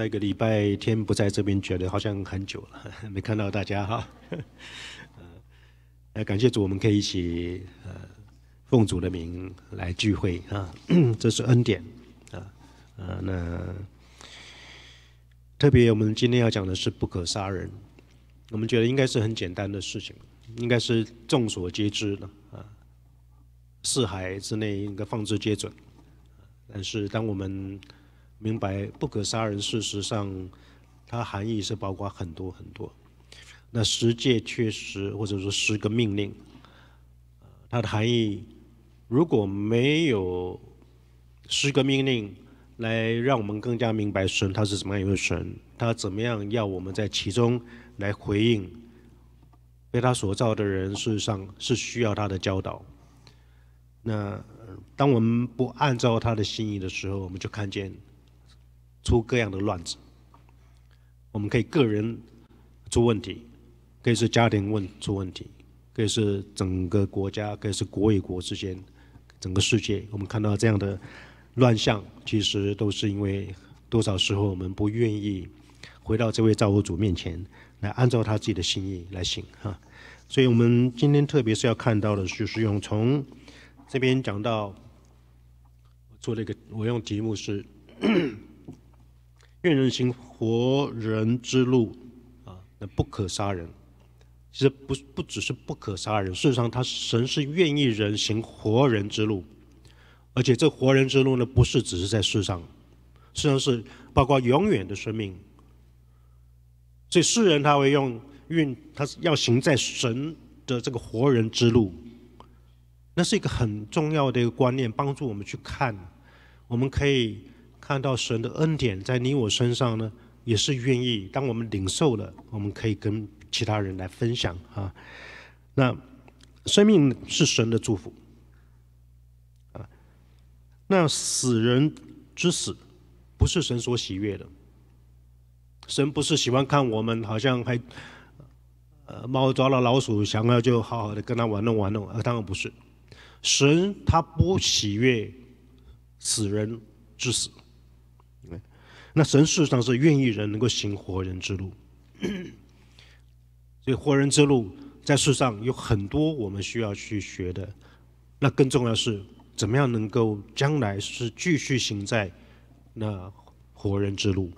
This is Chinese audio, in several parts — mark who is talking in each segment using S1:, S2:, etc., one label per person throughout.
S1: 在一个礼拜天不在这边，觉得好像很久了，没看到大家哈。呃，感谢主，我们可以一起奉主的名来聚会啊，这是恩典啊。呃，那特别我们今天要讲的是不可杀人，我们觉得应该是很简单的事情，应该是众所皆知的啊。四海之内应该放之皆准，但是当我们明白不可杀人，事实上，它含义是包括很多很多。那十诫确实，或者说十个命令，它的含义如果没有十个命令来让我们更加明白神他是怎么样一个神，他怎么样要我们在其中来回应被他所造的人，事实上是需要他的教导。那当我们不按照他的心意的时候，我们就看见。出各样的乱子，我们可以个人出问题，可以是家庭问出问题，可以是整个国家，可以是国与国之间，整个世界。我们看到这样的乱象，其实都是因为多少时候我们不愿意回到这位造物主面前，来按照他自己的心意来行哈。所以我们今天特别是要看到的就是用从这边讲到，做了一个，我用题目是。愿人行活人之路，啊，那不可杀人。其实不不只是不可杀人，事实上，他神是愿意人行活人之路，而且这活人之路呢，不是只是在世上，世上是包括永远的生命。所以世人他会用运，他要行在神的这个活人之路，那是一个很重要的一个观念，帮助我们去看，我们可以。看到神的恩典在你我身上呢，也是愿意。当我们领受了，我们可以跟其他人来分享啊。那生命是神的祝福啊。那死人之死不是神所喜悦的。神不是喜欢看我们好像还呃猫抓了老鼠，想要就好好的跟他玩弄玩弄呃，当然不是，神他不喜悦死人之死。那神事实上是愿意人能够行活人之路，所以活人之路在世上有很多我们需要去学的。那更重要是怎么样能够将来是继续行在那活人之路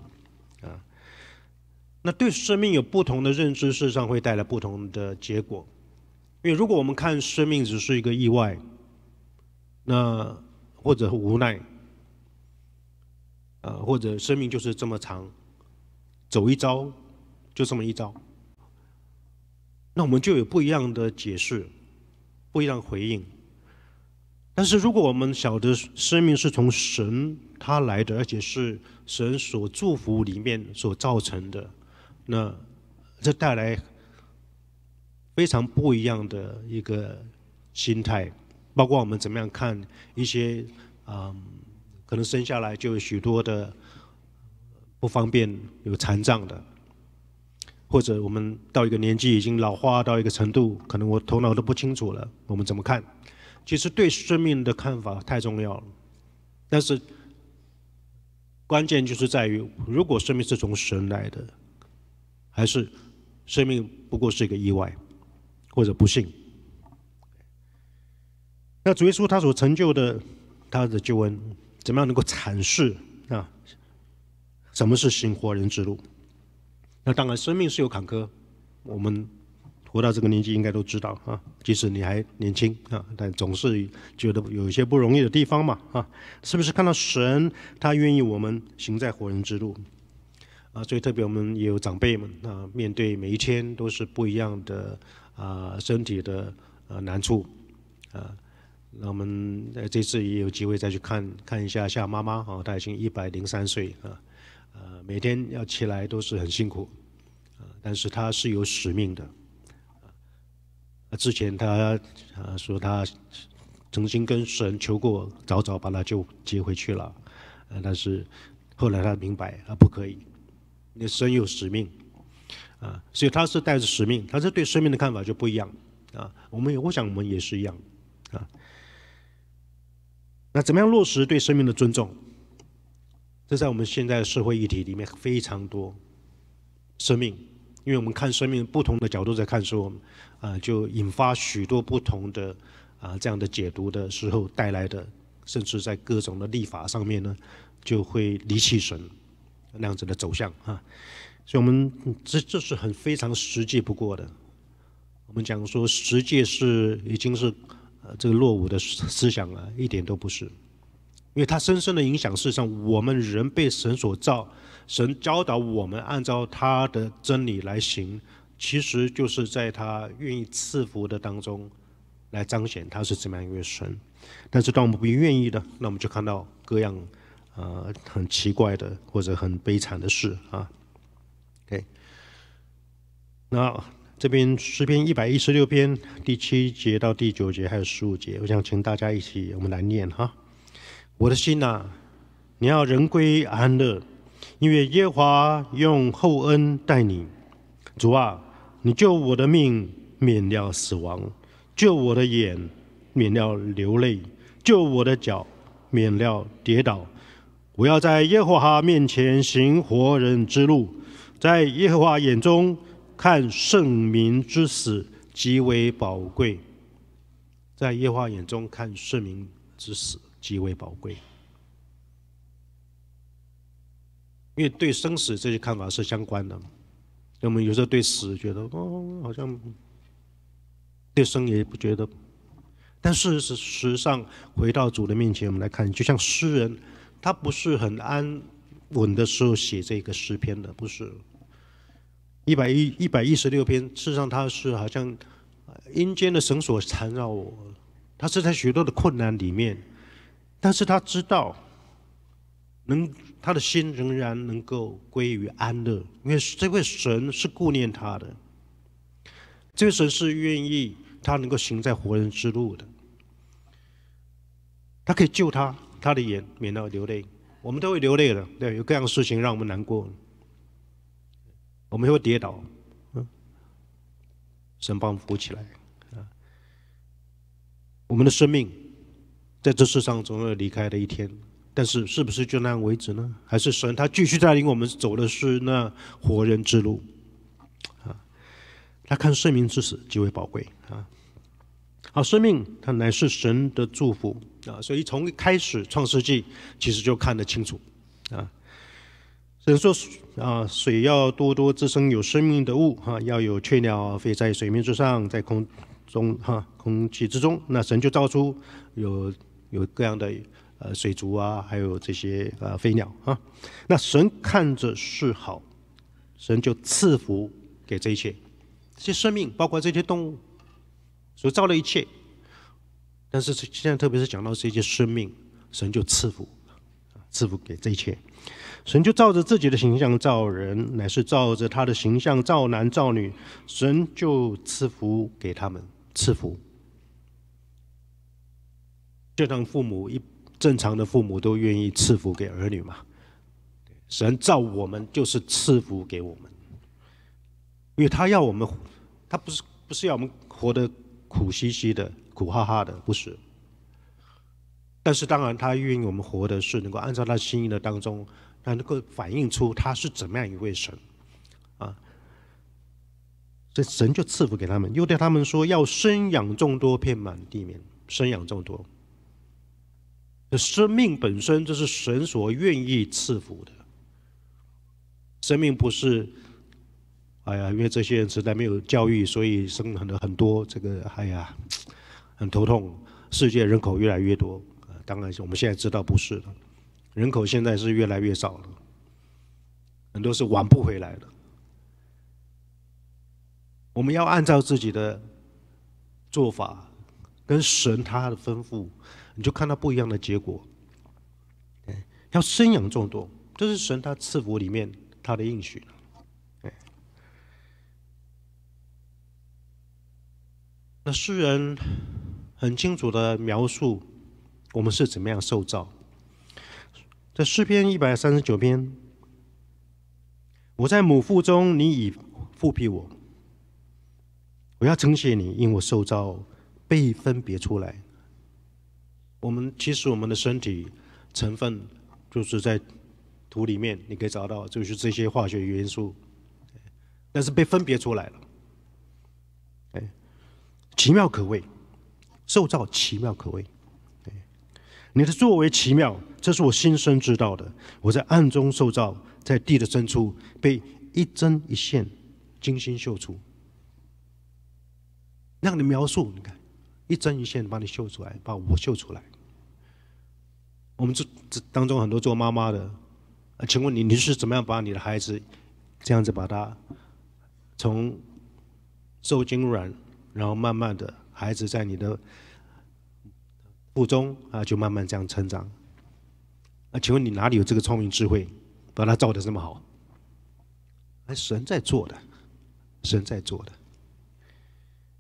S1: 啊？那对生命有不同的认知，事实上会带来不同的结果。因为如果我们看生命只是一个意外，那或者无奈。呃，或者生命就是这么长，走一遭，就这么一遭。那我们就有不一样的解释，不一样回应。但是如果我们晓得生命是从神他来的，而且是神所祝福里面所造成的，那这带来非常不一样的一个心态，包括我们怎么样看一些，嗯。可能生下来就有许多的不方便，有残障的，或者我们到一个年纪已经老化到一个程度，可能我头脑都不清楚了。我们怎么看？其实对生命的看法太重要了。但是关键就是在于，如果生命是从神来的，还是生命不过是一个意外，或者不幸。那主耶稣他所成就的，他的救恩。怎么样能够阐释啊？什么是行活人之路？那当然，生命是有坎坷。我们活到这个年纪，应该都知道啊。即使你还年轻啊，但总是觉得有一些不容易的地方嘛啊。是不是看到神，他愿意我们行在活人之路啊？所以特别我们也有长辈们啊，面对每一天都是不一样的啊，身体的呃难处啊。那我们呃这次也有机会再去看看一下夏妈妈哈，她已经一百零三岁啊，呃每天要起来都是很辛苦，啊但是她是有使命的，啊之前他啊说他曾经跟神求过早早把她救接回去了，啊，但是后来他明白啊不可以，你神有使命啊，所以他是带着使命，他是对生命的看法就不一样啊。我们我想我们也是一样啊。那怎么样落实对生命的尊重？这在我们现在的社会议题里面非常多，生命，因为我们看生命不同的角度在看书，啊，就引发许多不同的啊这样的解读的时候带来的，甚至在各种的立法上面呢，就会离弃神那样子的走向啊，所以我们这这是很非常实际不过的。我们讲说实际是已经是。这个落伍的思想啊，一点都不是，因为它深深的影响世上，我们人被神所造，神教导我们按照他的真理来行，其实就是在他愿意赐福的当中，来彰显他是怎么样一个神。但是当我们不愿意的，那我们就看到各样，呃，很奇怪的或者很悲惨的事啊。对，那。这边诗篇一百一十六篇第七节到第九节还有十五节，我想请大家一起，我们来念哈。我的心呐，你要人归安乐，因为耶和华用厚恩待你。主啊，你救我的命免了死亡，救我的眼免了流泪，救我的脚免了跌倒。我要在耶和华面前行活人之路，在耶和华眼中。看圣明之死极为宝贵，在夜华眼中看圣明之死极为宝贵，因为对生死这些看法是相关的。我们有时候对死觉得哦，好像对生也不觉得，但是事实上，回到主的面前，我们来看，就像诗人，他不是很安稳的时候写这个诗篇的，不是。一百一一百一十六篇，事实上他是好像阴间的绳索缠绕我，他是在许多的困难里面，但是他知道能他的心仍然能够归于安乐，因为这位神是顾念他的，这位神是愿意他能够行在活人之路的，他可以救他，他的眼免得流泪，我们都会流泪的，对，有各样的事情让我们难过。我们会跌倒，嗯，神帮扶起来啊。我们的生命在这世上总有离开的一天，但是是不是就那样为止呢？还是神他继续带领我们走的是那活人之路啊？他看生命之死极为宝贵啊。好，生命它乃是神的祝福啊，所以从开始创世纪其实就看得清楚啊。神说：“啊，水要多多滋生有生命的物，哈，要有雀鸟飞在水面之上，在空中，哈，空气之中。那神就造出有有各样的呃水族啊，还有这些呃飞鸟啊。那神看着是好，神就赐福给这一切这些生命，包括这些动物所造的一切。但是现在特别是讲到这些生命，神就赐福赐福给这一切。”神就照着自己的形象造人，乃是照着他的形象造男造女。神就赐福给他们，赐福，就当父母一正常的父母都愿意赐福给儿女嘛。神造我们就是赐福给我们，因为他要我们，他不是不是要我们活得苦兮兮的、苦哈哈的，不是。但是当然，他愿意我们活的是能够按照他心意的当中。那能够反映出他是怎么样一位神啊，这神就赐福给他们，又对他们说要生养众多，遍满地面，生养众多。生命本身就是神所愿意赐福的。生命不是，哎呀，因为这些人实在没有教育，所以生很多很多，这个哎呀很头痛。世界人口越来越多，当然是我们现在知道不是了。人口现在是越来越少了，很多是挽不回来的。我们要按照自己的做法，跟神他的吩咐，你就看到不一样的结果。要生养众多，这是神他赐福里面他的应许。那诗人很清楚的描述，我们是怎么样受造。诗篇一百三十九篇，我在母腹中，你已复辟我。我要称谢你，因我受造被分别出来。我们其实我们的身体成分就是在土里面，你可以找到就是这些化学元素，但是被分别出来了。哎，奇妙可畏，受造奇妙可畏。你的作为奇妙。这是我心生知道的。我在暗中受造，在地的深处被一针一线精心绣出。那样的描述，你看，一针一线把你绣出来，把我绣出来。我们这这当中很多做妈妈的，请问你你是怎么样把你的孩子这样子把他从受精卵，然后慢慢的孩子在你的腹中啊，就慢慢这样成长。啊，请问你哪里有这个聪明智慧，把它造的这么好？哎，神在做的，神在做的，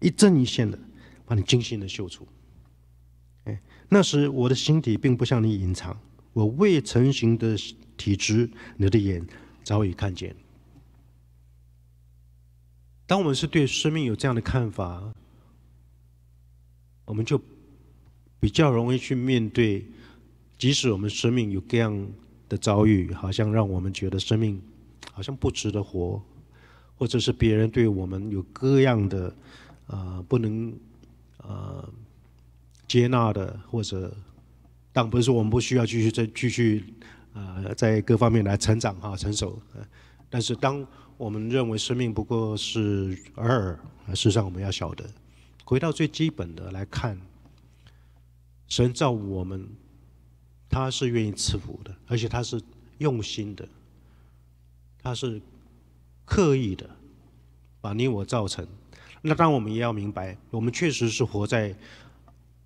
S1: 一针一线的，把你精心的绣出。哎，那时我的形体并不向你隐藏，我未成型的体质，你的眼早已看见。当我们是对生命有这样的看法，我们就比较容易去面对。即使我们生命有各样的遭遇，好像让我们觉得生命好像不值得活，或者是别人对我们有各样的啊不能啊接纳的，或者，但不是我们不需要继续再继续啊在各方面来成长哈成熟。但是，当我们认为生命不过是二，事实上我们要晓得，回到最基本的来看，神造我们。他是愿意赐福的，而且他是用心的，他是刻意的把你我造成。那当然，我们也要明白，我们确实是活在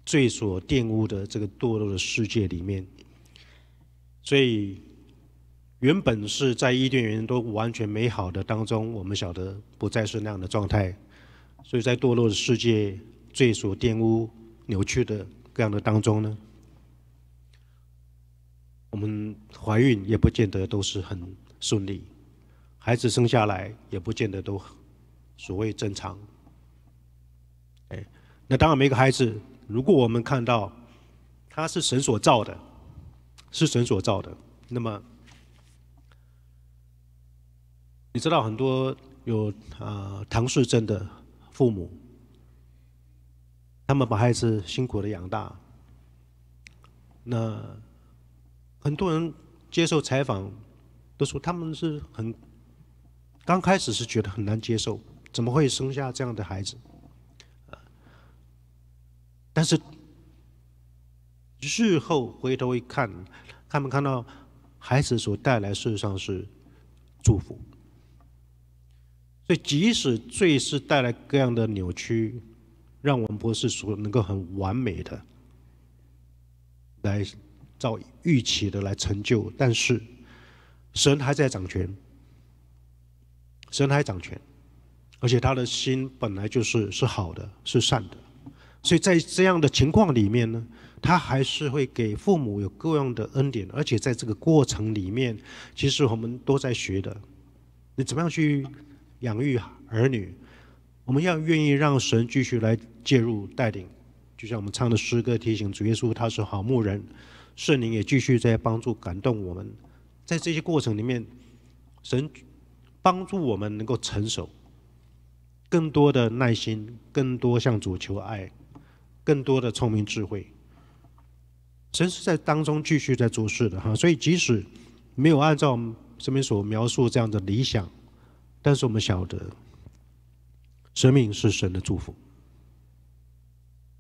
S1: 罪所玷污的这个堕落的世界里面。所以原本是在伊甸园都完全美好的当中，我们晓得不再是那样的状态。所以在堕落的世界、罪所玷污、扭曲的各样的当中呢？我们怀孕也不见得都是很顺利，孩子生下来也不见得都所谓正常。哎，那当然，每个孩子，如果我们看到他是神所造的，是神所造的，那么你知道很多有啊唐氏症的父母，他们把孩子辛苦的养大，那。很多人接受采访都说，他们是很刚开始是觉得很难接受，怎么会生下这样的孩子？但是日后回头一看，看没看到孩子所带来，事实上是祝福。所以，即使罪是带来各样的扭曲，让们博士所能够很完美的来。造预期的来成就，但是神还在掌权，神还掌权，而且他的心本来就是是好的，是善的，所以在这样的情况里面呢，他还是会给父母有各样的恩典，而且在这个过程里面，其实我们都在学的，你怎么样去养育儿女，我们要愿意让神继续来介入带领，就像我们唱的诗歌提醒主耶稣，他是好牧人。圣灵也继续在帮助、感动我们，在这些过程里面，神帮助我们能够成熟，更多的耐心，更多向主求爱，更多的聪明智慧。神是在当中继续在做事的哈，所以即使没有按照上面所描述这样的理想，但是我们晓得，生命是神的祝福。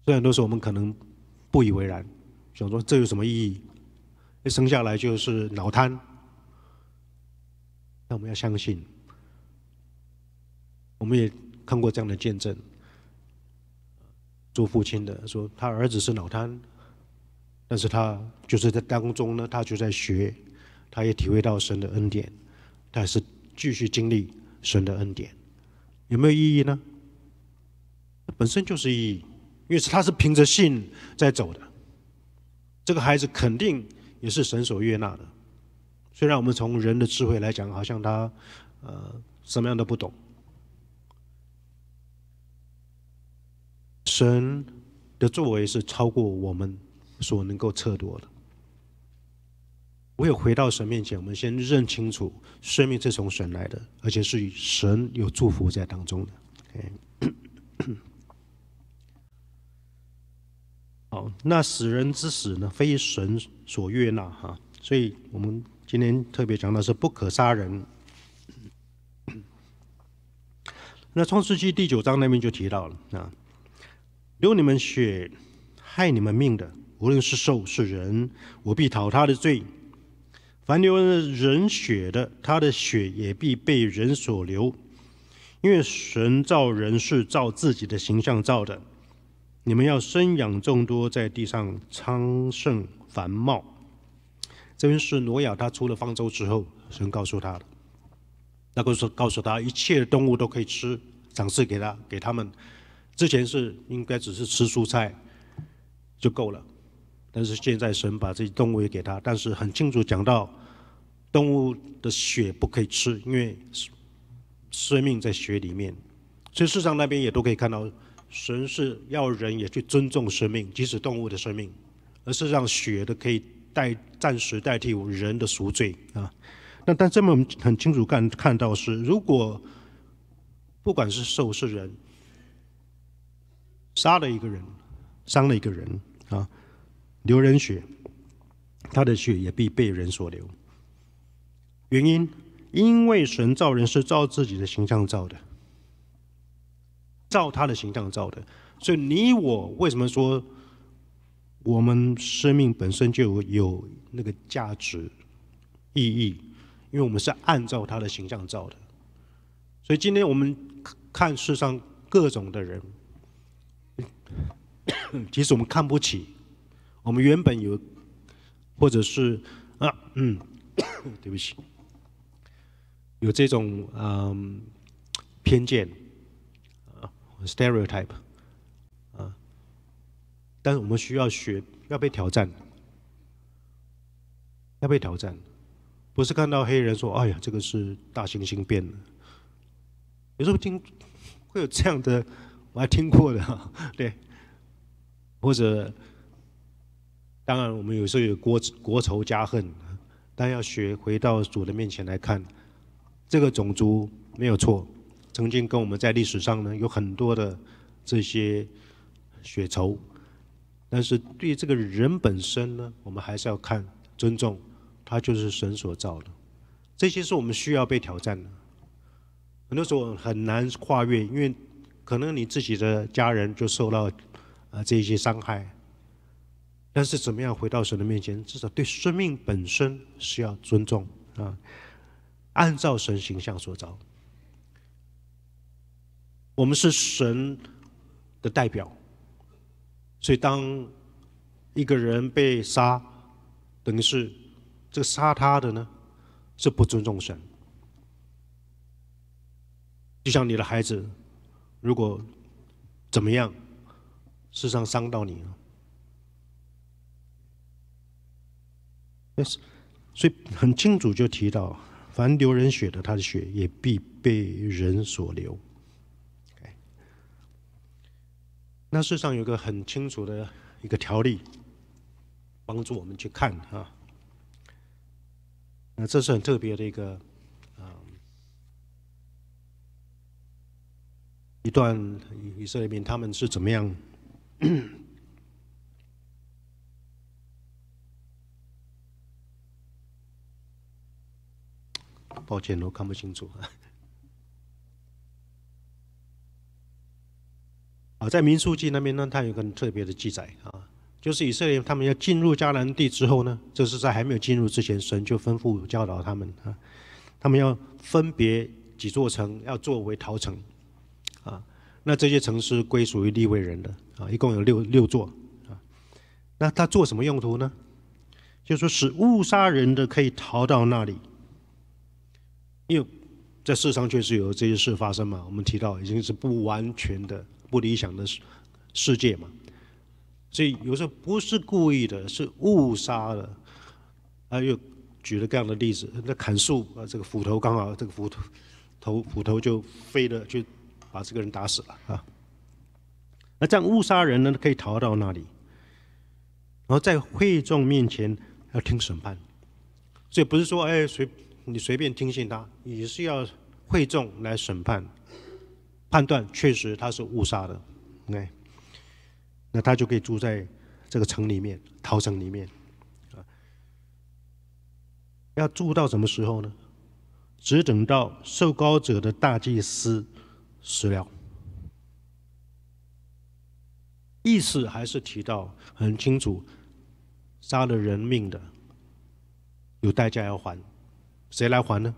S1: 虽然都是我们可能不以为然。想说这有什么意义？一生下来就是脑瘫，但我们要相信。我们也看过这样的见证：，做父亲的说他儿子是脑瘫，但是他就是在当中呢，他就在学，他也体会到神的恩典，他是继续经历神的恩典。有没有意义呢？本身就是意义，因为他是凭着信在走的。这个孩子肯定也是神所悦纳的，虽然我们从人的智慧来讲，好像他呃什么样都不懂。神的作为是超过我们所能够测度的。唯有回到神面前，我们先认清楚，生命是从神来的，而且是神有祝福在当中的。好，那死人之死呢？非神所悦纳哈，所以我们今天特别讲到是不可杀人。那《创世纪》第九章那边就提到了啊，流你们血、害你们命的，无论是兽是人，我必讨他的罪。凡流人血的，他的血也必被人所流，因为神造人是照自己的形象造的。你们要生养众多，在地上昌盛繁茂。这边是挪亚，他出了方舟之后，神告诉他的，那个时候告诉他，一切动物都可以吃，赏赐给他给他们。之前是应该只是吃蔬菜就够了，但是现在神把这些动物也给他，但是很清楚讲到，动物的血不可以吃，因为生命在血里面，所以世上那边也都可以看到。神是要人也去尊重生命，即使动物的生命，而是让血的可以代暂时代替人的赎罪啊。那但这么很清楚看看到是，如果不管是兽是人，杀了一个人，伤了一个人啊，流人血，他的血也必被人所流。原因，因为神造人是照自己的形象造的。照他的形象照的，所以你我为什么说我们生命本身就有那个价值、意义？因为我们是按照他的形象造的。所以今天我们看世上各种的人，即使我们看不起，我们原本有，或者是啊，嗯，对不起，有这种嗯偏见。stereotype，啊，但是我们需要学，要被挑战，要被挑战，不是看到黑人说，哎呀，这个是大猩猩变的，有时候听会有这样的，我还听过的，对，或者当然我们有时候有国国仇家恨，但要学回到主的面前来看，这个种族没有错。曾经跟我们在历史上呢有很多的这些血仇，但是对这个人本身呢，我们还是要看尊重，他就是神所造的，这些是我们需要被挑战的。很多时候很难跨越，因为可能你自己的家人就受到啊这些伤害，但是怎么样回到神的面前？至少对生命本身需要尊重啊，按照神形象所造。我们是神的代表，所以当一个人被杀，等于是这个杀他的呢，是不尊重神。就像你的孩子，如果怎么样，事实上伤到你了，所以很清楚就提到：凡流人血的，他的血也必被人所流。他事实上有个很清楚的一个条例，帮助我们去看啊。那这是很特别的一个，嗯，一段以色列民他们是怎么样？抱歉我看不清楚啊，在民数记那边呢，它有个特别的记载啊，就是以色列他们要进入迦南地之后呢，这是在还没有进入之前，神就吩咐教导他们啊，他们要分别几座城要作为逃城，啊，那这些城市归属于利未人的啊，一共有六六座啊，那他做什么用途呢？就是、说使误杀人的可以逃到那里，因为在世上确实有这些事发生嘛，我们提到已经是不完全的。不理想的世世界嘛，所以有时候不是故意的，是误杀的。他又举了这样的例子：，那砍树啊，这个斧头刚好，这个斧头斧头就飞了，就把这个人打死了啊。那这样误杀人呢，可以逃到那里，然后在会众面前要听审判，所以不是说哎随你随便听信他，也是要会众来审判。判断确实他是误杀的，OK，那他就可以住在这个城里面，逃城里面，啊，要住到什么时候呢？只等到受膏者的大祭司死了。意思还是提到很清楚，杀了人命的有代价要还，谁来还呢？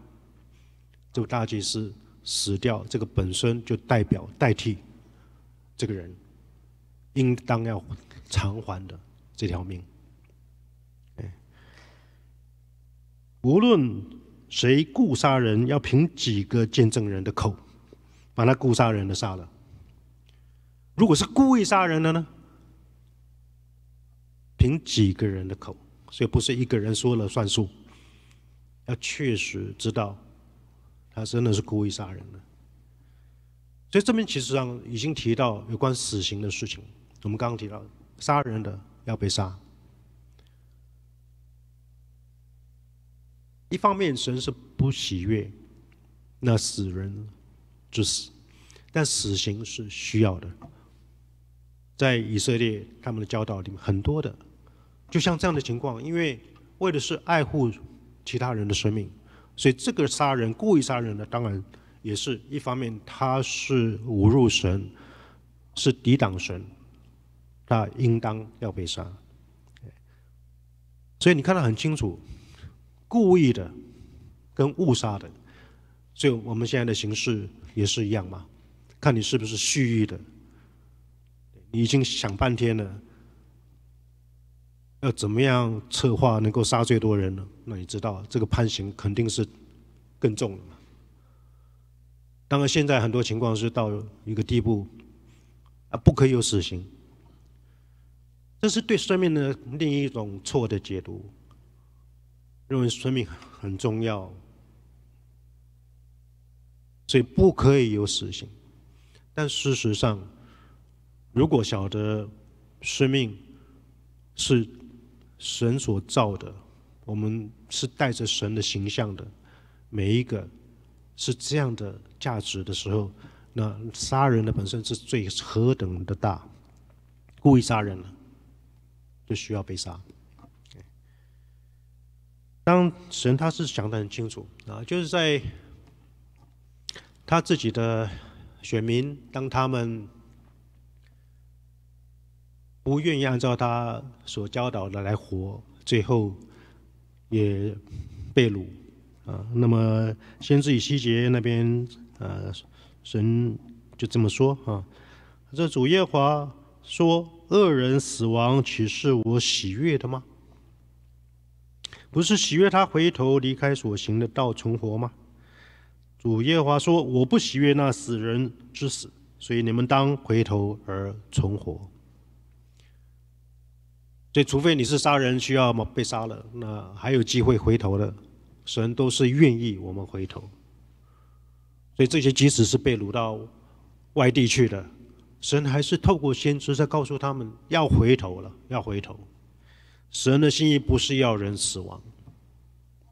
S1: 就大祭司。死掉，这个本身就代表代替这个人应当要偿还的这条命。哎，无论谁雇杀人，要凭几个见证人的口，把那雇杀人的杀了。如果是故意杀人的呢？凭几个人的口，所以不是一个人说了算数，要确实知道。他真的是故意杀人的，所以这边其实上已经提到有关死刑的事情。我们刚刚提到，杀人的要被杀。一方面，神是不喜悦那死人之死，但死刑是需要的。在以色列他们的教导里面，很多的就像这样的情况，因为为的是爱护其他人的生命。所以这个杀人、故意杀人呢，当然也是一方面，他是侮辱神，是抵挡神，他应当要被杀。所以你看得很清楚，故意的跟误杀的，就我们现在的形式也是一样嘛，看你是不是蓄意的，你已经想半天了，要怎么样策划能够杀最多人呢？那你知道这个判刑肯定是更重了嘛？当然，现在很多情况是到一个地步啊，不可以有死刑。这是对生命的另一种错误的解读，认为生命很重要，所以不可以有死刑。但事实上，如果晓得生命是神所造的。我们是带着神的形象的，每一个是这样的价值的时候，那杀人的本身是最何等的大，故意杀人了，就需要被杀。当神他是想的很清楚啊，就是在他自己的选民，当他们不愿意按照他所教导的来活，最后。也被掳，啊，那么先知以西结那边，呃，神就这么说啊。这主耶华说：“恶人死亡，岂是我喜悦的吗？不是喜悦他回头离开所行的道存活吗？”主耶华说：“我不喜悦那死人之死，所以你们当回头而存活。”所以，除非你是杀人需要嘛被杀了，那还有机会回头的。神都是愿意我们回头。所以，这些即使是被掳到外地去的，神还是透过先知在告诉他们要回头了，要回头。神的心意不是要人死亡，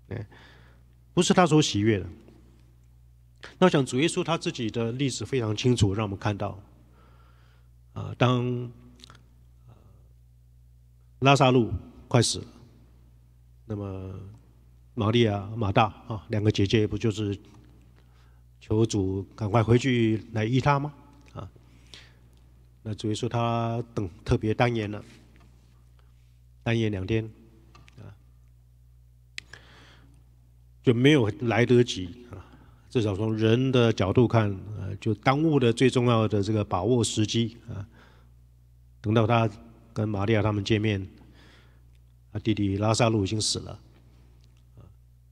S1: 哎，不是他所喜悦的。那讲主耶稣他自己的历史非常清楚，让我们看到，啊，当。拉萨路快死了，那么玛利亚、马大啊，两个姐姐不就是求主赶快回去来医他吗？啊，那主说他等特别单言了，单言两天啊，就没有来得及啊。至少从人的角度看，呃，就耽误的最重要的这个把握时机啊，等到他。跟玛利亚他们见面，他弟弟拉萨路已经死了。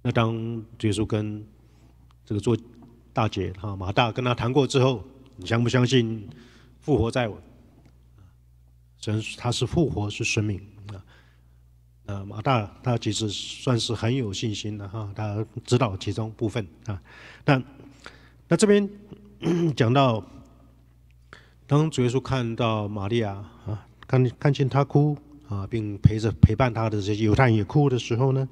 S1: 那当耶稣跟这个做大姐哈马大跟他谈过之后，你相不相信复活在我？神他是复活是生命啊！那马大他其实算是很有信心的哈，他知道其中部分啊。但那这边 讲到，当主耶稣看到玛利亚。看看见他哭啊，并陪着陪伴他的这些犹太人也哭的时候呢，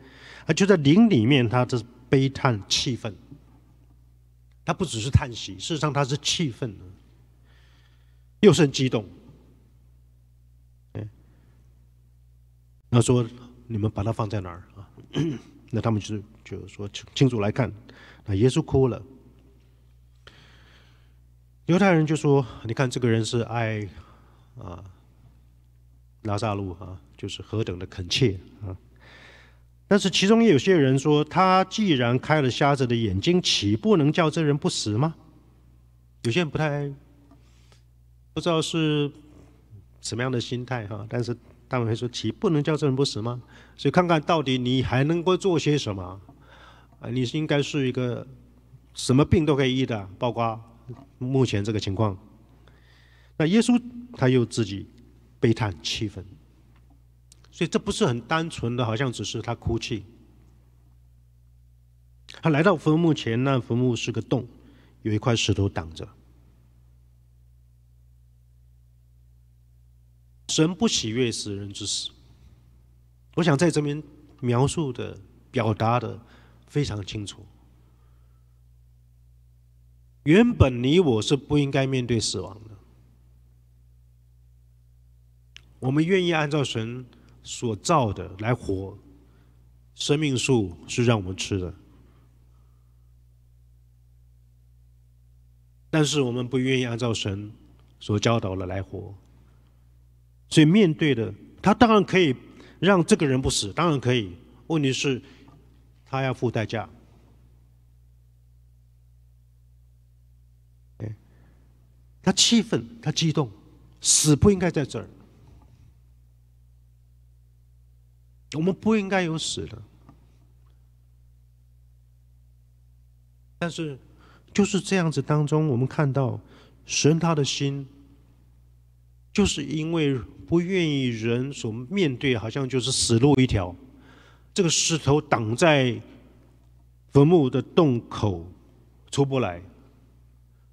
S1: 啊，就在林里面，他这是悲叹气愤，他不只是叹息，事实上他是气愤又甚激动。他那说你们把他放在哪儿啊？那他们就就说请，请主来看，那耶稣哭了，犹太人就说，你看这个人是爱啊。拉萨路啊，就是何等的恳切啊！但是其中有些人说，他既然开了瞎子的眼睛，岂不能叫这人不死吗？有些人不太不知道是什么样的心态哈。但是他们会说，岂不能叫这人不死吗？所以看看到底你还能够做些什么啊？你是应该是一个什么病都可以医的，包括目前这个情况。那耶稣他又自己。悲叹气愤，所以这不是很单纯的，好像只是他哭泣。他来到坟墓前，那坟墓是个洞，有一块石头挡着。神不喜悦死人之死。我想在这边描述的、表达的非常清楚。原本你我是不应该面对死亡的。我们愿意按照神所造的来活，生命树是让我们吃的，但是我们不愿意按照神所教导的来活，所以面对的，他当然可以让这个人不死，当然可以，问题是他要付代价。他气愤，他激动，死不应该在这儿。我们不应该有死的，但是就是这样子当中，我们看到神他的心，就是因为不愿意人所面对，好像就是死路一条。这个石头挡在坟墓的洞口出不来，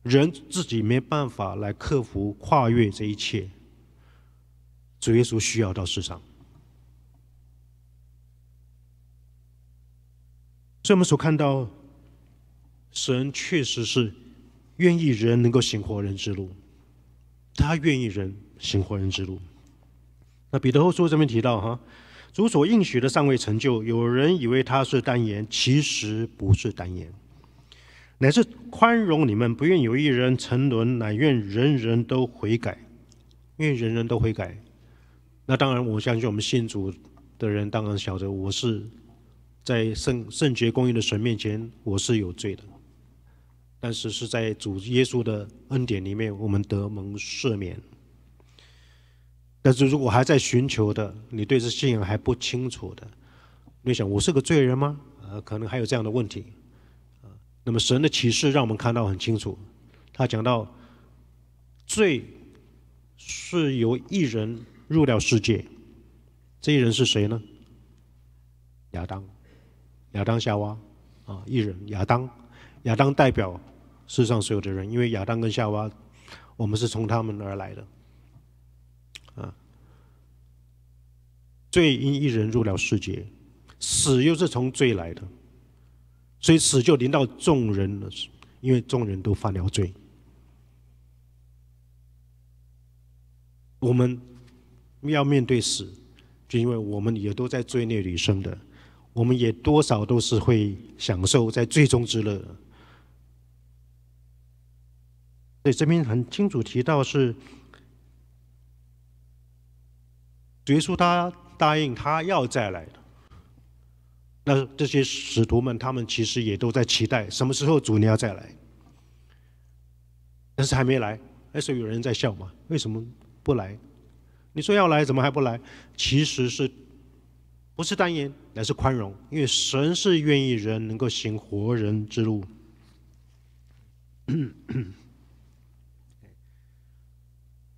S1: 人自己没办法来克服跨越这一切。主耶稣需要到世上。所以，我们所看到，神确实是愿意人能够行活人之路，他愿意人行活人之路。那彼得后书这边提到哈，主所应许的尚未成就，有人以为他是单言，其实不是单言，乃是宽容你们，不愿有一人沉沦，乃愿人人都悔改，愿人人都悔改。那当然，我相信我们信主的人当然晓得，我是。在圣圣洁公义的神面前，我是有罪的。但是是在主耶稣的恩典里面，我们得蒙赦免。但是如果还在寻求的，你对这信仰还不清楚的，你想我是个罪人吗？啊，可能还有这样的问题。那么神的启示让我们看到很清楚，他讲到，罪是由一人入了世界，这一人是谁呢？亚当。亚当夏娃，啊，一人。亚当，亚当代表世上所有的人，因为亚当跟夏娃，我们是从他们而来的。啊，罪因一人入了世界，死又是从罪来的，所以死就临到众人了，因为众人都犯了罪。我们要面对死，就因为我们也都在罪孽里生的。我们也多少都是会享受在最终之乐。对，这边很清楚提到是，耶稣他答应他要再来。那这些使徒们，他们其实也都在期待什么时候主你要再来，但是还没来。那时候有人在笑嘛？为什么不来？你说要来，怎么还不来？其实是。不是单言，乃是宽容，因为神是愿意人能够行活人之路。这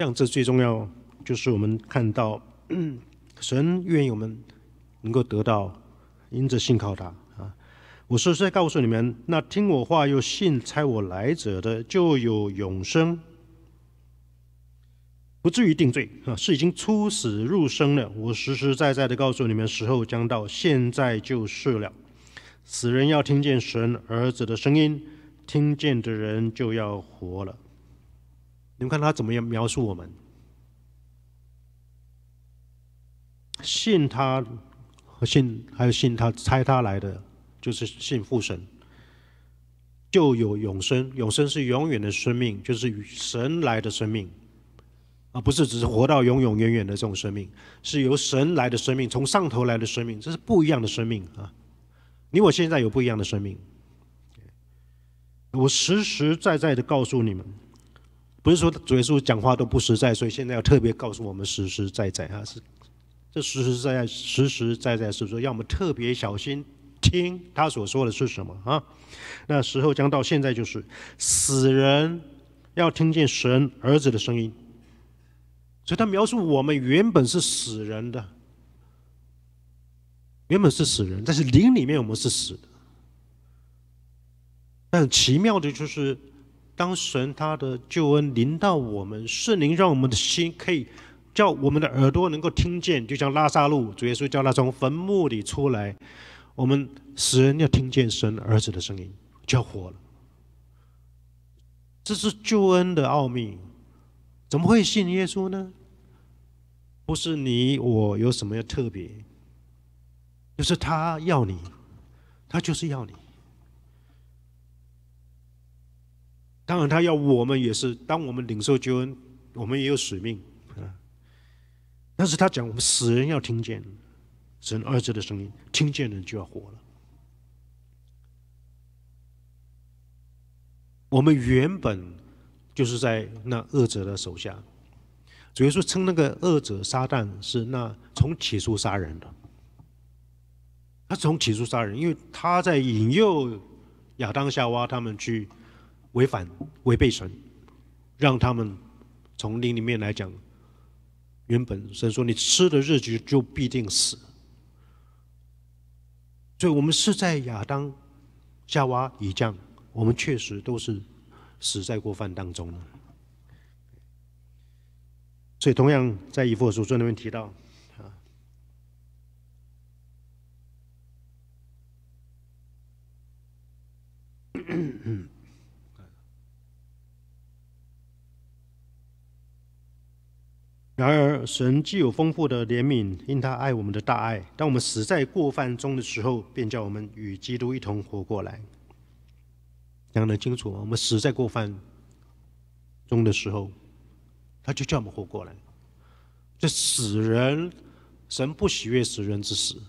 S1: 样，这最重要就是我们看到神愿意我们能够得到因着信靠他啊！我是在告诉你们，那听我话又信猜我来者的就有永生。不至于定罪，啊，是已经出死入生了。我实实在在的告诉你们，时候将到，现在就是了。死人要听见神儿子的声音，听见的人就要活了。你们看他怎么样描述我们？信他，和信还有信他，猜他来的就是信父神，就有永生。永生是永远的生命，就是神来的生命。啊，不是，只是活到永永远远的这种生命，是由神来的生命，从上头来的生命，这是不一样的生命啊！你我现在有不一样的生命。我实实在在的告诉你们，不是说主耶稣讲话都不实在，所以现在要特别告诉我们实实在在啊，是这实实在在、实实在在是说，要我们特别小心听他所说的是什么啊！那时候将到现在就是死人要听见神儿子的声音。所以，他描述我们原本是死人的，原本是死人，但是灵里面我们是死的。但奇妙的就是，当神他的救恩临到我们，圣灵让我们的心可以叫我们的耳朵能够听见，就像拉萨路，主耶稣叫他从坟墓里出来，我们死人要听见神儿子的声音，就要活了。这是救恩的奥秘，怎么会信耶稣呢？不是你我有什么要特别？就是他要你，他就是要你。当然，他要我们也是。当我们领受救恩，我们也有使命啊。但是，他讲我们死人要听见神二子的声音，听见了就要活了。我们原本就是在那恶者的手下。主耶说称那个恶者撒旦是那从起初杀人的，他从起初杀人，因为他在引诱亚当夏娃他们去违反违背神，让他们从林里面来讲，原本神说你吃的日久就必定死，所以我们是在亚当夏娃已降，我们确实都是死在过犯当中。所以，同样在《以弗所书》书里面提到，啊。然而，神既有丰富的怜悯，因他爱我们的大爱，当我们死在过犯中的时候，便叫我们与基督一同活过来。讲得清楚吗？我们死在过犯中的时候。他就叫我们活过来。这死人神不喜悦死人之死，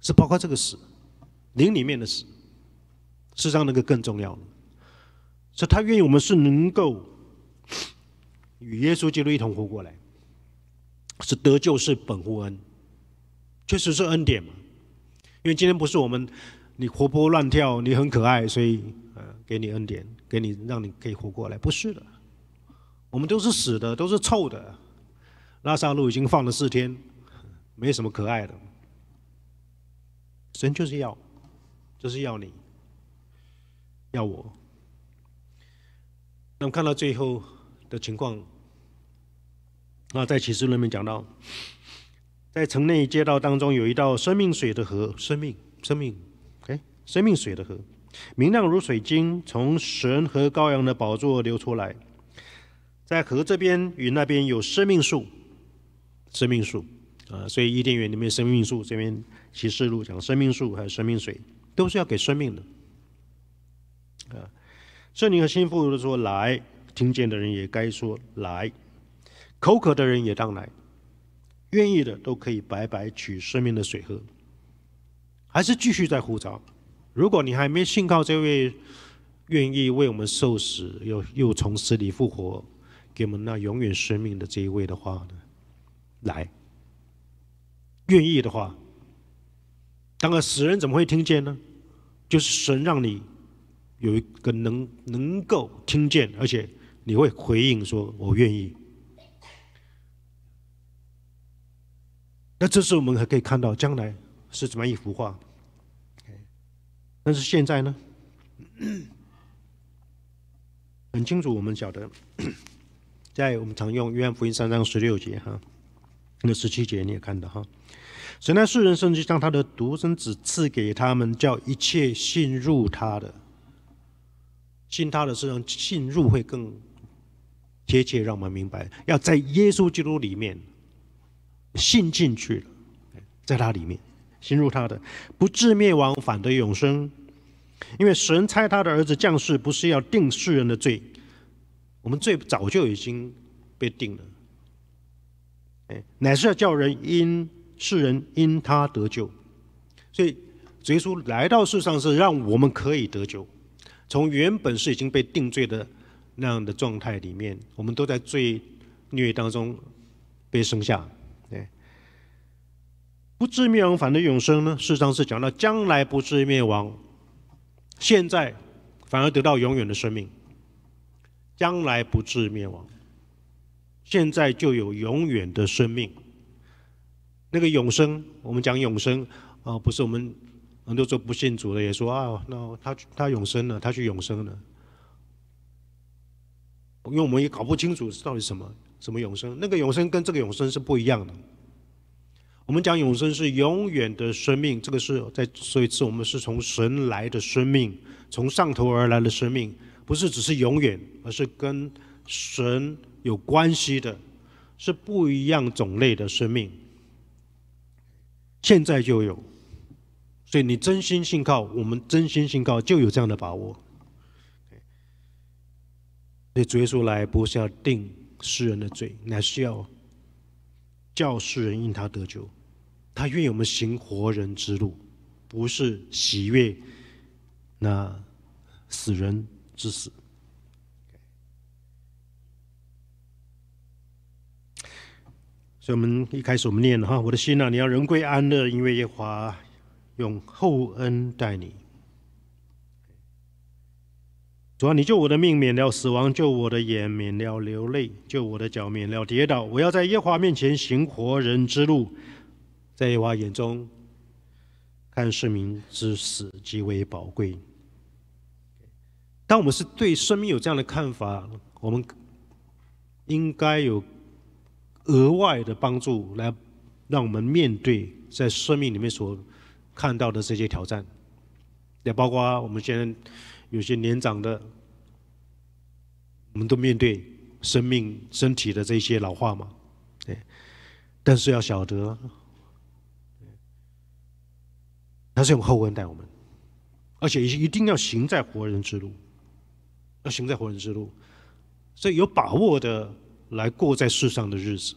S1: 是包括这个死灵里面的死，是让上那个更重要。所以，他愿意我们是能够与耶稣基督一同活过来，是得救是本乎恩，确实是恩典嘛。因为今天不是我们你活泼乱跳，你很可爱，所以呃给你恩典，给你让你可以活过来，不是的。我们都是死的，都是臭的。拉萨路已经放了四天，没什么可爱的。神就是要，就是要你，要我。那看到最后的情况，那在启示里面讲到，在城内街道当中有一道生命水的河，生命，生命，哎，生命水的河，明亮如水晶，从神和羔羊的宝座流出来。在河这边与那边有生命树，生命树，啊，所以伊甸园里面生命树，这边启示录讲生命树还有生命水，都是要给生命的。啊，圣灵和新妇都说来，听见的人也该说来，口渴的人也当来，愿意的都可以白白取生命的水喝。还是继续在胡找，如果你还没信靠这位，愿意为我们受死又又从死里复活。给我们那永远生命的这一位的话呢，来，愿意的话，当然死人怎么会听见呢？就是神让你有一个能能够听见，而且你会回应说“我愿意”。那这时我们还可以看到将来是怎么样一幅画。但是现在呢，很清楚我们晓得。在我们常用《约翰福音》三章十六节哈，那十七节你也看到哈，神在世人，甚至将他的独生子赐给他们，叫一切信入他的、信他的，是让信入会更贴切，让我们明白要在耶稣基督里面信进去了，在他里面信入他的，不至灭亡，反得永生。因为神差他的儿子降世，不是要定世人的罪。我们最早就已经被定了，哎，乃是要叫人因世人因他得救，所以耶稣来到世上是让我们可以得救，从原本是已经被定罪的那样的状态里面，我们都在罪虐当中被生下，哎，不致灭亡反得永生呢？事实上是讲到将来不致灭亡，现在反而得到永远的生命。将来不至灭亡，现在就有永远的生命。那个永生，我们讲永生，啊，不是我们很多说不信主的也说啊，那他他永生了，他去永生了。因为我们也搞不清楚到底什么什么永生，那个永生跟这个永生是不一样的。我们讲永生是永远的生命，这个是在所以次我们是从神来的生命，从上头而来的生命。不是只是永远，而是跟神有关系的，是不一样种类的生命。现在就有，所以你真心信靠，我们真心信靠就有这样的把握。对，耶稣来不是要定世人的罪，乃是要叫世人因他得救。他愿我们行活人之路，不是喜悦那死人。致死。所以，我们一开始我们念哈，我的心啊，你要人归安乐，因为耶华用厚恩待你。主啊，你救我的命免了死亡，救我的眼免了流泪，救我的脚免了跌倒。我要在耶华面前行活人之路，在耶华眼中看市民之死极为宝贵。当我们是对生命有这样的看法，我们应该有额外的帮助来让我们面对在生命里面所看到的这些挑战，也包括我们现在有些年长的，我们都面对生命身体的这些老化嘛，对。但是要晓得，他是用后恩待我们，而且一一定要行在活人之路。要行在活人之路，所以有把握的来过在世上的日子，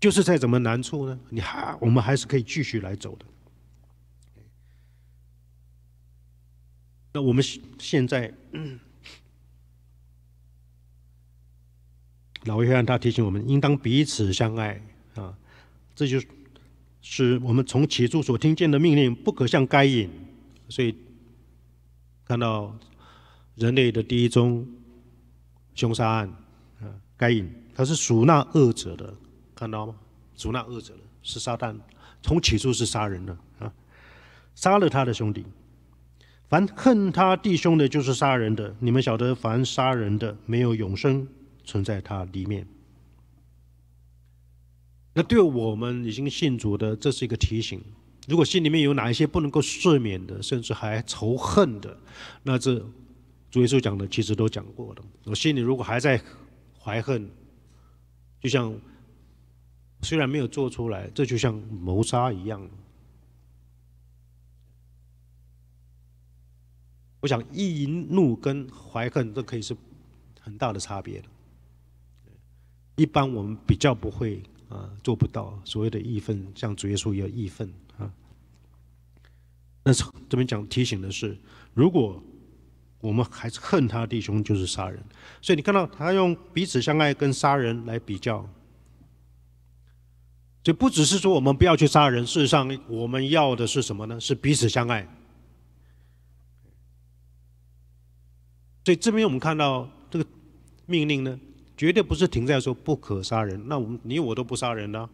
S1: 就是再怎么难处呢？你还我们还是可以继续来走的。那我们现在，老约翰他提醒我们，应当彼此相爱啊，这就是我们从起初所听见的命令：不可像该隐。所以看到。人类的第一宗凶杀案，啊，该隐，他是属那恶者的，看到吗？属那恶者的，是撒旦。从起初是杀人的啊，杀了他的兄弟。凡恨他弟兄的，就是杀人的。你们晓得，凡杀人的，没有永生存在他里面。那对我们已经信主的，这是一个提醒。如果心里面有哪一些不能够赦免的，甚至还仇恨的，那这。主耶稣讲的其实都讲过了，我心里如果还在怀恨，就像虽然没有做出来，这就像谋杀一样。我想易怒跟怀恨这可以是很大的差别的。一般我们比较不会啊做不到所谓的义愤，像主耶稣有义愤啊。但是这边讲提醒的是，如果。我们还是恨他弟兄就是杀人，所以你看到他用彼此相爱跟杀人来比较，这不只是说我们不要去杀人，事实上我们要的是什么呢？是彼此相爱。所以这边我们看到这个命令呢，绝对不是停在说不可杀人，那我们你我都不杀人呢，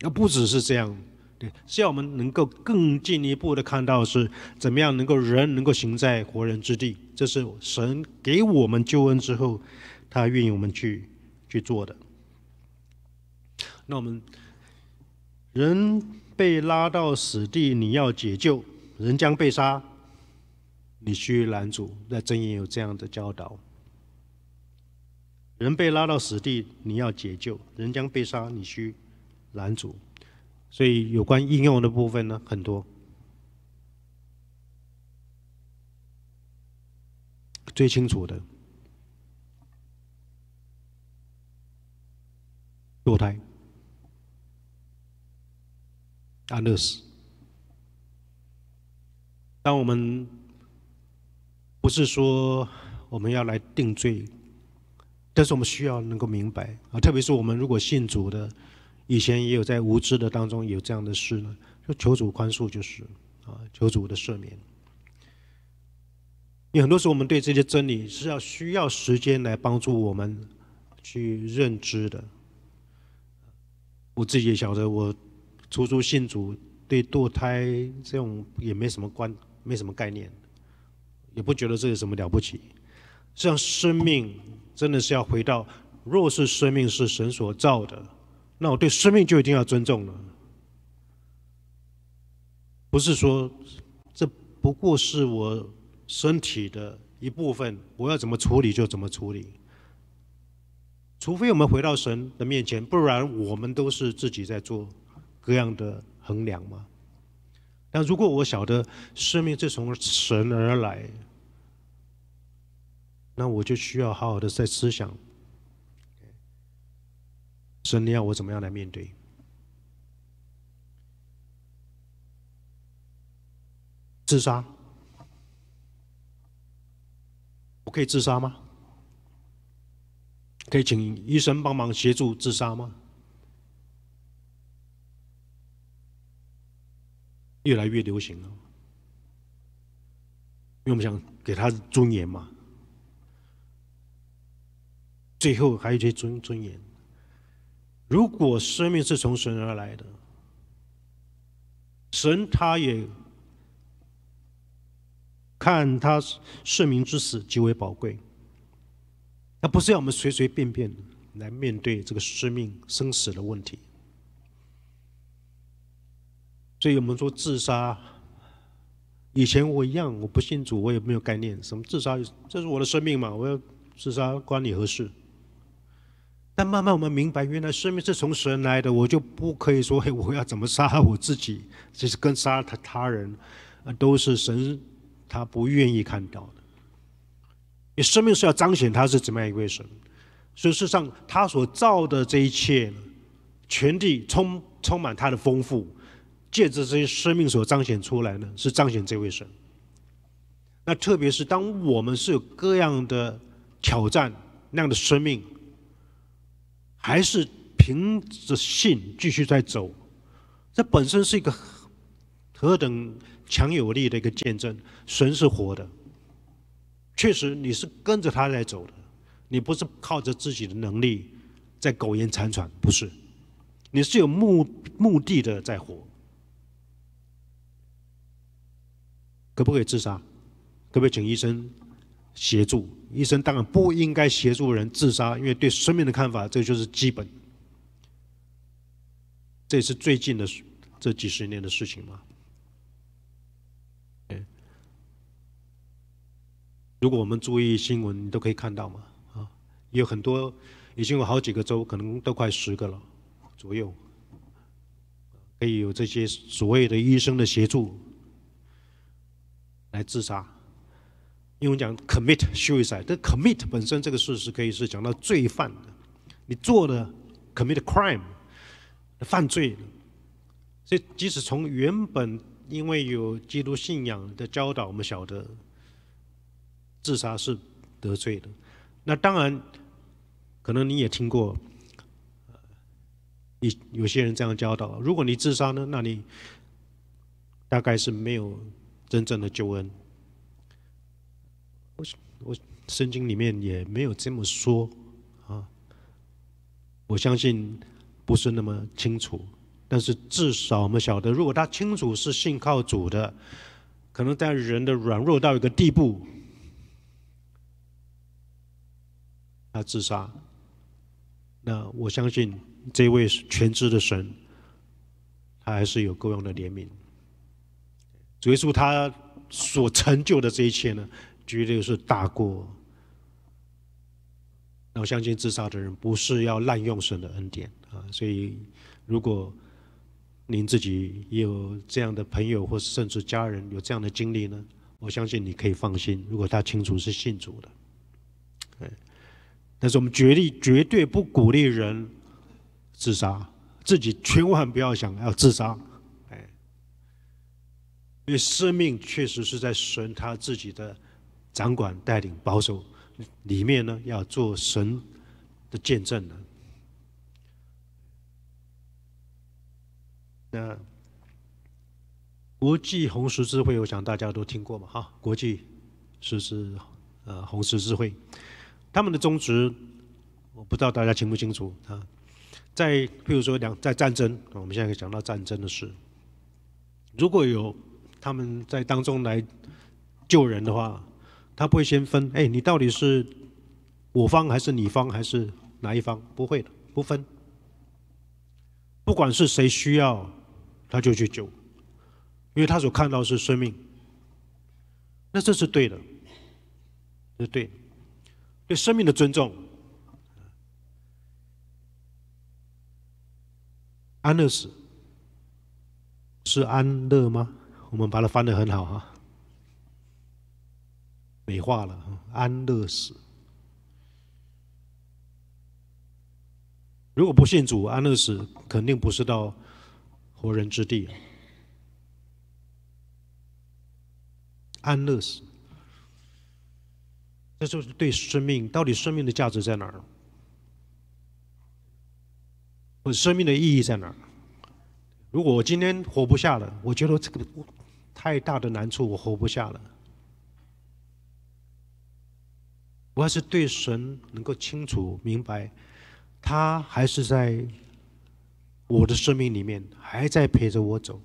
S1: 那不只是这样。对，是要我们能够更进一步的看到是怎么样能够人能够行在活人之地，这是神给我们救恩之后，他愿意我们去去做的。那我们人被拉到死地，你要解救人将被杀，你需拦阻。在真言有这样的教导：人被拉到死地，你要解救人将被杀，你需拦阻。所以，有关应用的部分呢，很多。最清楚的堕胎，安乐死。当我们不是说我们要来定罪，但是我们需要能够明白啊，特别是我们如果信主的。以前也有在无知的当中有这样的事呢，就求主宽恕，就是啊，求主的赦免。因为很多时候我们对这些真理是要需要时间来帮助我们去认知的。我自己也晓得，我初初信主，对堕胎这种也没什么关，没什么概念，也不觉得这有什么了不起。像生命真的是要回到，若是生命是神所造的。那我对生命就一定要尊重了，不是说这不过是我身体的一部分，我要怎么处理就怎么处理。除非我们回到神的面前，不然我们都是自己在做各样的衡量嘛。但如果我晓得生命是从神而来，那我就需要好好的在思想。神，你要我怎么样来面对？自杀？我可以自杀吗？可以请医生帮忙协助自杀吗？越来越流行了，因为我们想给他尊严嘛。最后还有一些尊尊严。如果生命是从神而来的，神他也看他圣明之死极为宝贵，他不是要我们随随便便来面对这个生命生死的问题。所以我们说自杀，以前我一样，我不信主，我也没有概念，什么自杀？这是我的生命嘛，我要自杀，关你何事？但慢慢我们明白，原来生命是从神来的，我就不可以说“ 嘿，我要怎么杀我自己”，其实跟杀他他人，都是神他不愿意看到的。你生命是要彰显他是怎么样一位神，所以事实上他所造的这一切，全地充充满他的丰富，借着这些生命所彰显出来呢，是彰显这位神。那特别是当我们是有各样的挑战那样的生命。还是凭着信继续在走，这本身是一个何等强有力的一个见证。神是活的，确实你是跟着他在走的，你不是靠着自己的能力在苟延残喘，不是，你是有目目的的在活。可不可以自杀？可不可以请医生协助？医生当然不应该协助人自杀，因为对生命的看法，这就是基本。这是最近的这几十年的事情嘛？如果我们注意新闻，你都可以看到嘛。啊，有很多已经有好几个州，可能都快十个了左右，可以有这些所谓的医生的协助来自杀。因为我们讲 commit suicide，这 commit 本身这个事实可以是讲到罪犯的，你做了 commit crime，犯罪的，所以即使从原本因为有基督信仰的教导，我们晓得自杀是得罪的。那当然，可能你也听过，有有些人这样教导：如果你自杀呢，那你大概是没有真正的救恩。我我圣经里面也没有这么说啊，我相信不是那么清楚，但是至少我们晓得，如果他清楚是信靠主的，可能在人的软弱到一个地步，他自杀，那我相信这位全知的神，他还是有够用的怜悯，耶稣他所成就的这一切呢。绝对是大过。那我相信自杀的人不是要滥用神的恩典啊，所以如果您自己有这样的朋友或甚至家人有这样的经历呢，我相信你可以放心，如果他清楚是信主的。哎，但是我们绝对绝对不鼓励人自杀，自己千万不要想要自杀，哎，因为生命确实是在损他自己的。掌管、带领、保守，里面呢要做神的见证呢。那国际红十字会，我想大家都听过嘛，哈，国际十字呃红十字会，他们的宗旨，我不知道大家清不清楚啊。在譬如说两在战争，我们现在可以讲到战争的事，如果有他们在当中来救人的话。他不会先分，哎，你到底是我方还是你方还是哪一方？不会的，不分。不管是谁需要，他就去救，因为他所看到是生命。那这是对的，是对的，对生命的尊重。安乐死是安乐吗？我们把它翻得很好哈。美化了安乐死。如果不信主，安乐死肯定不是到活人之地安乐死，这就是对生命，到底生命的价值在哪儿？和生命的意义在哪儿？如果我今天活不下了，我觉得这个太大的难处，我活不下了。我要是对神能够清楚明白，他还是在我的生命里面，还在陪着我走，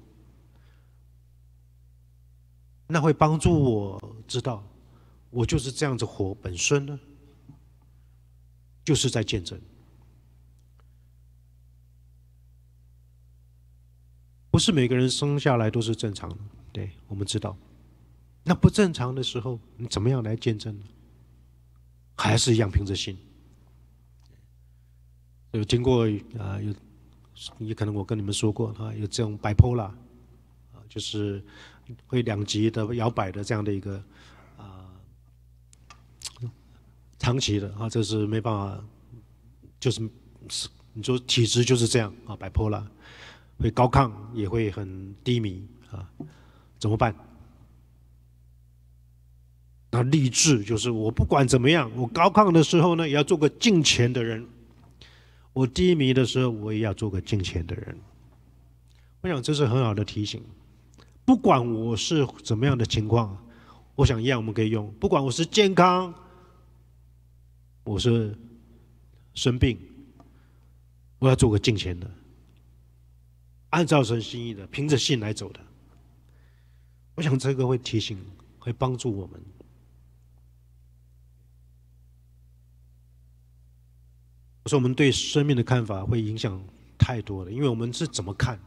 S1: 那会帮助我知道，我就是这样子活本身呢，就是在见证。不是每个人生下来都是正常的，对我们知道，那不正常的时候，你怎么样来见证呢？还是一样平着心，有经过啊，有也可能我跟你们说过啊，有这种摆坡了啊，就是会两极的摇摆的这样的一个啊，长期的啊，这是没办法，就是你说体质就是这样啊，摆坡了，会高亢也会很低迷啊，怎么办？那励志就是我不管怎么样，我高亢的时候呢，也要做个进虔的人；我低迷的时候，我也要做个进虔的人。我想这是很好的提醒，不管我是怎么样的情况，我想一样我们可以用。不管我是健康，我是生病，我要做个进虔的，按照神心意的，凭着信来走的。我想这个会提醒，会帮助我们。我说我们对生命的看法会影响太多了，因为我们是怎么看？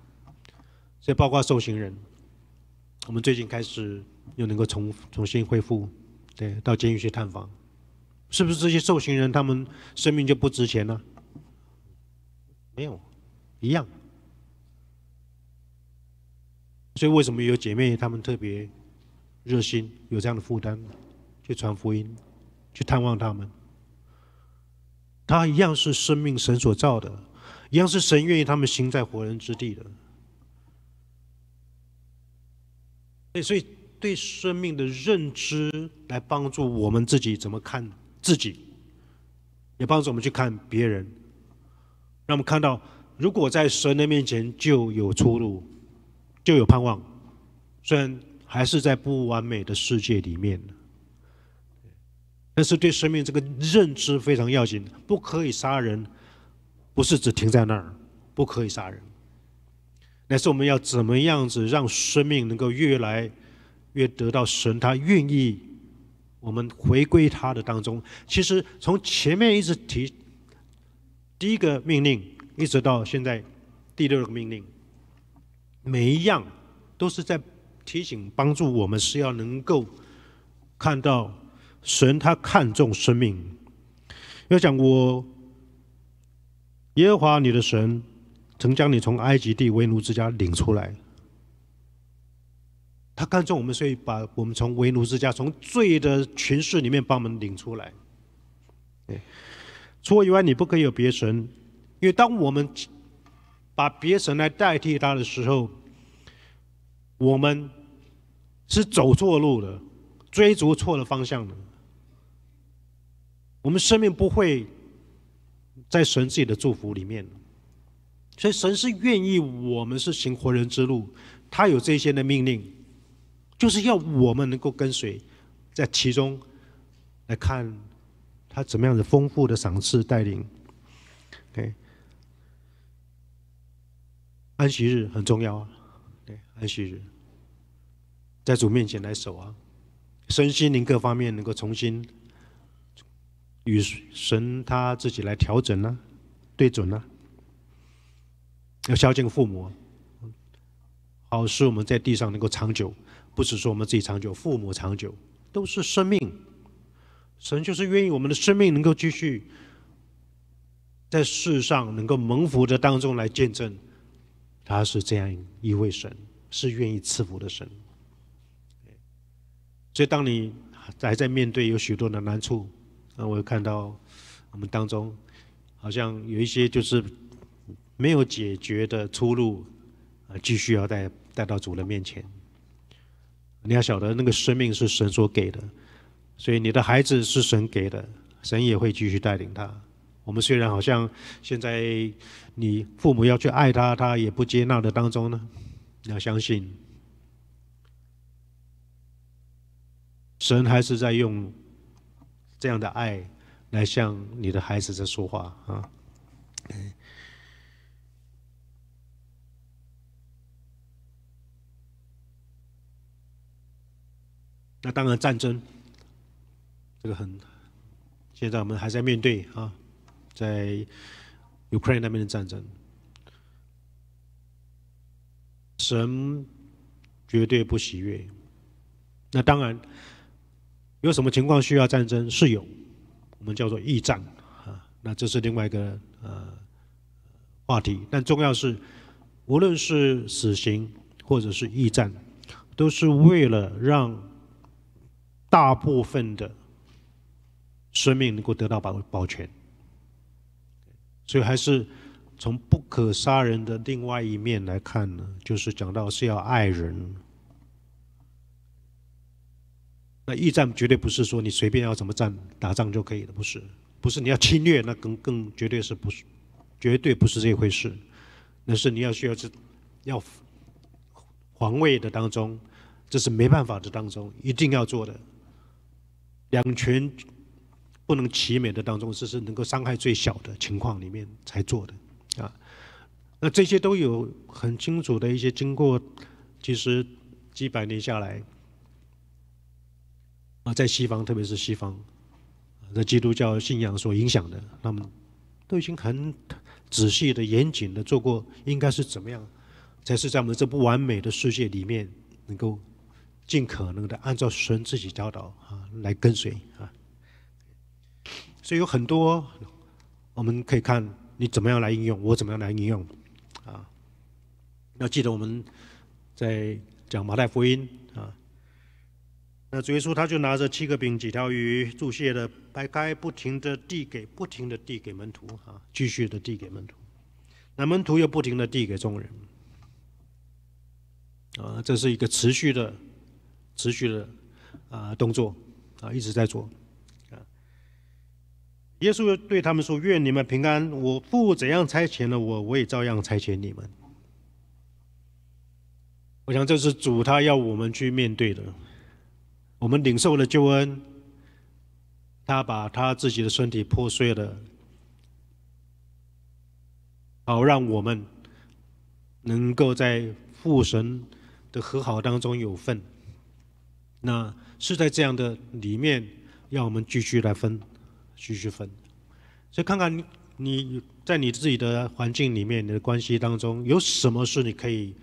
S1: 所以包括受刑人，我们最近开始又能够重重新恢复，对，到监狱去探访，是不是这些受刑人他们生命就不值钱呢？没有，一样。所以为什么有姐妹她们特别热心，有这样的负担，去传福音，去探望他们？他一样是生命，神所造的，一样是神愿意他们行在活人之地的。对，所以对生命的认知，来帮助我们自己怎么看自己，也帮助我们去看别人，让我们看到，如果在神的面前就有出路，就有盼望，虽然还是在不完美的世界里面。但是对生命这个认知非常要紧，不可以杀人，不是只停在那儿，不可以杀人。那是我们要怎么样子让生命能够越来越得到神他愿意我们回归他的当中。其实从前面一直提第一个命令，一直到现在第六个命令，每一样都是在提醒帮助我们是要能够看到。神他看重生命，要讲我耶和华你的神曾将你从埃及地为奴之家领出来，他看重我们，所以把我们从为奴之家、从罪的权势里面把我们领出来。除我以外你不可以有别神，因为当我们把别神来代替他的时候，我们是走错路了，追逐错了方向了。我们生命不会在神自己的祝福里面，所以神是愿意我们是行活人之路，他有这些的命令，就是要我们能够跟随，在其中来看他怎么样的丰富的赏赐带领。对，安息日很重要啊，对，安息日在主面前来守啊，身心灵各方面能够重新。与神他自己来调整呢，对准呢，要孝敬父母，好使我们在地上能够长久，不只是我们自己长久，父母长久，都是生命。神就是愿意我们的生命能够继续在世上能够蒙福的当中来见证，他是这样一位神，是愿意赐福的神。所以，当你还在面对有许多的难处。那我看到我们当中好像有一些就是没有解决的出路，啊，继续要带带到主人面前。你要晓得，那个生命是神所给的，所以你的孩子是神给的，神也会继续带领他。我们虽然好像现在你父母要去爱他，他也不接纳的当中呢，你要相信，神还是在用。这样的爱来向你的孩子在说话啊，那当然战争，这个很，现在我们还在面对啊，在 Ukraine 那边的战争，神绝对不喜悦。那当然。有什么情况需要战争是有，我们叫做义战，啊，那这是另外一个呃话题。但重要是，无论是死刑或者是义战，都是为了让大部分的生命能够得到保保全。所以还是从不可杀人的另外一面来看呢，就是讲到是要爱人。那驿战绝对不是说你随便要怎么战打仗就可以的，不是？不是你要侵略，那更更绝对是不是？绝对不是这回事。那是你要需要是要防卫的当中，这是没办法的当中，一定要做的。两全不能齐美的当中，这是能够伤害最小的情况里面才做的啊。那这些都有很清楚的一些经过，其实几百年下来。啊，在西方，特别是西方的基督教信仰所影响的，他们都已经很仔细的、严谨的做过，应该是怎么样才是在我们这不完美的世界里面，能够尽可能的按照神自己教导啊来跟随啊。所以有很多我们可以看你怎么样来应用，我怎么样来应用，啊，要记得我们在讲马太福音。那主耶稣他就拿着七个饼几条鱼，注谢了，掰开，不停的递给，不停的递给门徒，啊，继续的递给门徒，那门徒又不停的递给众人，啊，这是一个持续的、持续的啊动作，啊，一直在做，啊，耶稣对他们说：“愿你们平安！我父怎样差遣了我，我也照样差遣你们。”我想这是主他要我们去面对的。我们领受了救恩，他把他自己的身体破碎了，好让我们能够在父神的和好当中有份。那是在这样的里面，让我们继续来分，继续分。所以看看你在你自己的环境里面，你的关系当中有什么事你可以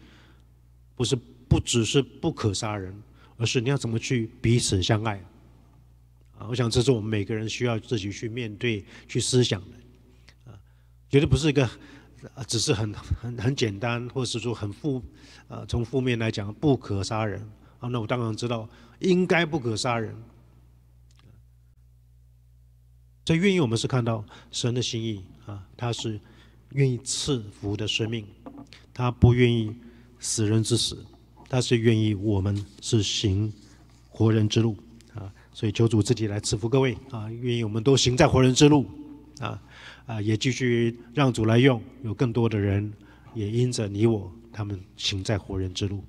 S1: 不是不只是不可杀人。而是你要怎么去彼此相爱啊？我想这是我们每个人需要自己去面对、去思想的啊。绝对不是一个，只是很很很简单，或是说很负，呃，从负面来讲不可杀人啊。那我当然知道应该不可杀人。这愿意，我们是看到神的心意啊，他是愿意赐福的生命，他不愿意死人之死。他是愿意我们是行活人之路啊，所以求主自己来赐福各位啊，愿意我们都行在活人之路啊啊，也继续让主来用，有更多的人也因着你我，他们行在活人之路。